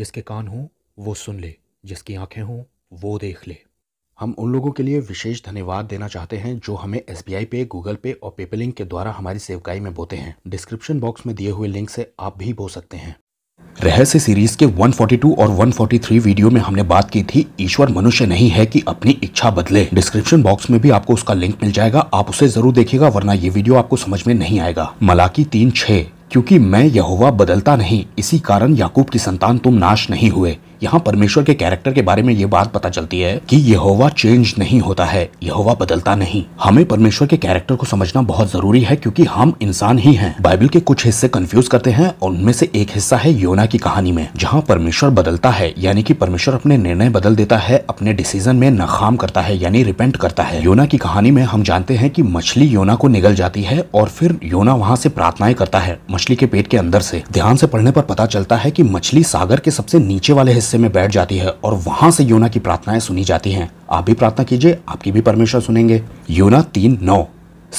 जिसके कान हों वो सुन ले जिसकी आंखें हों वो देख ले हम उन लोगों के लिए विशेष धन्यवाद देना चाहते हैं जो हमें एस पे गूगल पे और पेपलिंक के द्वारा हमारी सेवकाई में बोते हैं डिस्क्रिप्शन बॉक्स में दिए हुए लिंक से आप भी बो सकते हैं रहस्य सीरीज के 142 और 143 वीडियो में हमने बात की थी ईश्वर मनुष्य नहीं है कि अपनी इच्छा बदले डिस्क्रिप्शन बॉक्स में भी आपको उसका लिंक मिल जाएगा आप उसे जरूर देखिएगा वरना ये वीडियो आपको समझ में नहीं आएगा मलाकी तीन छः क्योंकि मैं यहोवा बदलता नहीं इसी कारण याकूब की संतान तुम नाश नहीं हुए यहाँ परमेश्वर के कैरेक्टर के बारे में ये बात पता चलती है कि यहोवा चेंज नहीं होता है यहोवा बदलता नहीं हमें परमेश्वर के कैरेक्टर को समझना बहुत जरूरी है क्योंकि हम इंसान ही हैं बाइबल के कुछ हिस्से कंफ्यूज करते हैं और उनमें से एक हिस्सा है योना की कहानी में जहाँ परमेश्वर बदलता है यानी कि परमेश्वर अपने निर्णय बदल देता है अपने डिसीजन में नाकाम करता है यानी रिपेंट करता है योना की कहानी में हम जानते हैं कि मछली योना को निगल जाती है और फिर योना वहाँ से प्रार्थनाएं करता है मछली के पेट के अंदर से ध्यान से पढ़ने पर पता चलता है कि मछली सागर के सबसे नीचे वाले हिस्से हिस्से में बैठ जाती है और वहां से योना की प्रार्थनाएं सुनी जाती हैं आप भी प्रार्थना कीजिए आपकी भी परमेश्वर सुनेंगे योना तीन नौ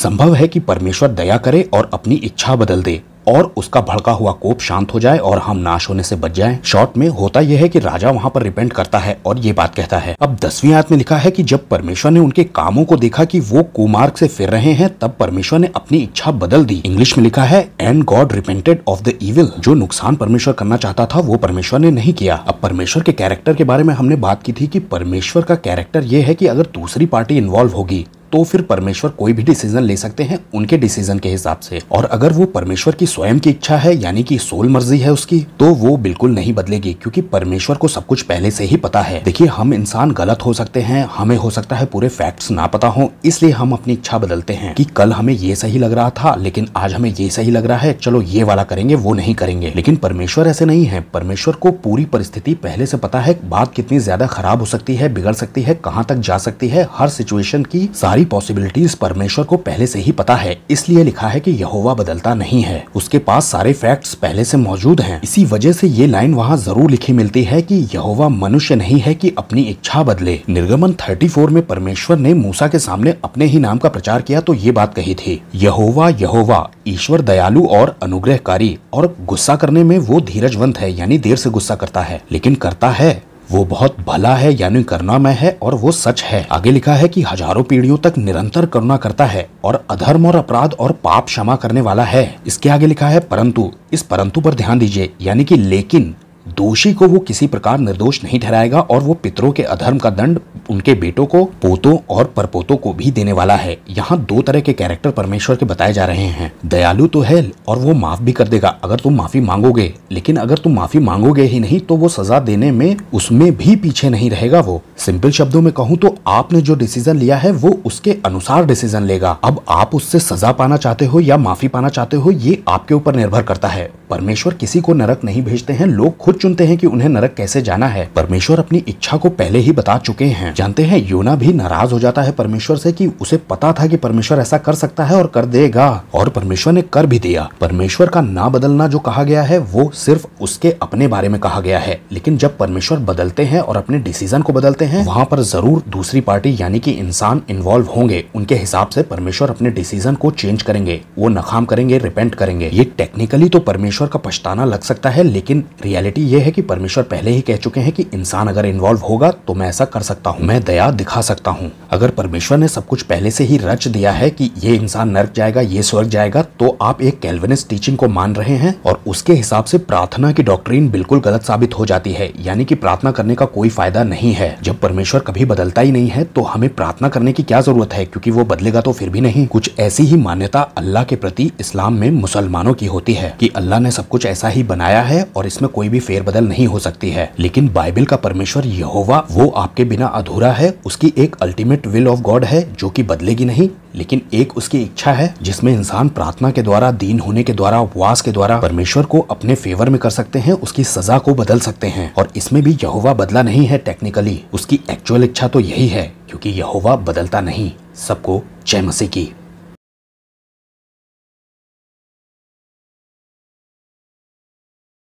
संभव है कि परमेश्वर दया करे और अपनी इच्छा बदल दे और उसका भड़का हुआ कोप शांत हो जाए और हम नाश होने से बच जाएं। शॉर्ट में होता यह है कि राजा वहां पर रिपेंट करता है और ये बात कहता है अब दसवीं आयत में लिखा है कि जब परमेश्वर ने उनके कामों को देखा कि वो कुमार्ग से फिर रहे हैं तब परमेश्वर ने अपनी इच्छा बदल दी इंग्लिश में लिखा है and God repented of the evil जो नुकसान परमेश्वर करना चाहता था वो परमेश्वर ने नहीं किया अब परमेश्वर के कैरेक्टर के बारे में हमने बात की थी की परमेश्वर का कैरेक्टर ये है की अगर दूसरी पार्टी इन्वॉल्व होगी तो फिर परमेश्वर कोई भी डिसीजन ले सकते हैं उनके डिसीजन के हिसाब से और अगर वो परमेश्वर की स्वयं की इच्छा है यानी कि सोल मर्जी है उसकी तो वो बिल्कुल नहीं बदलेगी क्योंकि परमेश्वर को सब कुछ पहले से ही पता है देखिए हम इंसान गलत हो सकते हैं हमें हो सकता है पूरे फैक्ट्स ना पता हो इसलिए हम अपनी इच्छा बदलते हैं कि कल हमें ये सही लग रहा था लेकिन आज हमें ये सही लग रहा है चलो ये वाला करेंगे वो नहीं करेंगे लेकिन परमेश्वर ऐसे नहीं है परमेश्वर को पूरी परिस्थिति पहले से पता है बात कितनी ज्यादा खराब हो सकती है बिगड़ सकती है कहाँ तक जा सकती है हर सिचुएशन की सारी सारी पॉसिबिलिटीज परमेश्वर को पहले से ही पता है इसलिए लिखा है कि यहोवा बदलता नहीं है उसके पास सारे फैक्ट्स पहले से मौजूद हैं इसी वजह से ये लाइन वहाँ जरूर लिखी मिलती है कि यहोवा मनुष्य नहीं है कि अपनी इच्छा बदले निर्गमन 34 में परमेश्वर ने मूसा के सामने अपने ही नाम का प्रचार किया तो ये बात कही थी यहोवा यहोवा ईश्वर दयालु और अनुग्रहकारी और गुस्सा करने में वो धीरजवंत है यानी देर से गुस्सा करता है लेकिन करता है वो बहुत भला है यानी करुणामय है और वो सच है आगे लिखा है कि हजारों पीढ़ियों तक निरंतर करुणा करता है और अधर्म और अपराध और पाप क्षमा करने वाला है इसके आगे लिखा है परंतु इस परंतु पर ध्यान दीजिए यानी कि लेकिन दोषी को वो किसी प्रकार निर्दोष नहीं ठहराएगा और वो पितरों के अधर्म का दंड उनके बेटों को पोतों और परपोतों को भी देने वाला है यहाँ दो तरह के कैरेक्टर परमेश्वर के बताए जा रहे हैं दयालु तो है और वो माफ भी कर देगा अगर तुम माफी मांगोगे लेकिन अगर तुम माफी मांगोगे ही नहीं तो वो सजा देने में उसमें भी पीछे नहीं रहेगा वो सिंपल शब्दों में कहूँ तो आपने जो डिसीजन लिया है वो उसके अनुसार डिसीजन लेगा अब आप उससे सजा पाना चाहते हो या माफी पाना चाहते हो ये आपके ऊपर निर्भर करता है परमेश्वर किसी को नरक नहीं भेजते हैं लोग खुद चुनते हैं कि उन्हें नरक कैसे जाना है परमेश्वर अपनी इच्छा को पहले ही बता चुके हैं जानते हैं योना भी नाराज हो जाता है परमेश्वर से कि उसे पता था कि परमेश्वर ऐसा कर सकता है और कर देगा और परमेश्वर ने कर भी दिया परमेश्वर का ना बदलना जो कहा गया है वो सिर्फ उसके अपने बारे में कहा गया है लेकिन जब परमेश्वर बदलते हैं और अपने डिसीजन को बदलते हैं वहाँ पर जरूर दूसरी पार्टी यानी की इंसान इन्वॉल्व होंगे उनके हिसाब से परमेश्वर अपने डिसीजन को चेंज करेंगे वो नकाम करेंगे रिपेंट करेंगे ये टेक्निकली तो परमेश्वर का पछताना लग सकता है लेकिन रियलिटी ये है कि परमेश्वर पहले ही कह चुके हैं कि इंसान अगर इन्वॉल्व होगा तो मैं ऐसा कर सकता हूँ मैं दया दिखा सकता हूँ अगर परमेश्वर ने सब कुछ पहले से ही रच दिया है कि ये इंसान नर्क जाएगा ये स्वर्ग जाएगा तो आप एक कैल्विनिस्ट टीचिंग को मान रहे हैं और उसके हिसाब से प्रार्थना की डॉक्ट्रीन बिल्कुल गलत साबित हो जाती है यानी कि प्रार्थना करने का कोई फायदा नहीं है जब परमेश्वर कभी बदलता ही नहीं है तो हमें प्रार्थना करने की क्या जरूरत है क्योंकि वो बदलेगा तो फिर भी नहीं कुछ ऐसी ही मान्यता अल्लाह के प्रति इस्लाम में मुसलमानों की होती है कि अल्लाह ने सब कुछ ऐसा ही बनाया है और इसमें कोई भी फेरबदल नहीं हो सकती है लेकिन बाइबल का परमेश्वर यहोवा वो आपके बिना अधूरा अधूरा है उसकी एक अल्टीमेट विल ऑफ गॉड है जो कि बदलेगी नहीं लेकिन एक उसकी इच्छा है जिसमें इंसान प्रार्थना के द्वारा दीन होने के द्वारा उपवास के द्वारा परमेश्वर को अपने फेवर में कर सकते हैं उसकी सजा को बदल सकते हैं और इसमें भी यहोवा बदला नहीं है टेक्निकली उसकी एक्चुअल इच्छा तो यही है क्योंकि यहोवा बदलता नहीं सबको जय मसीह की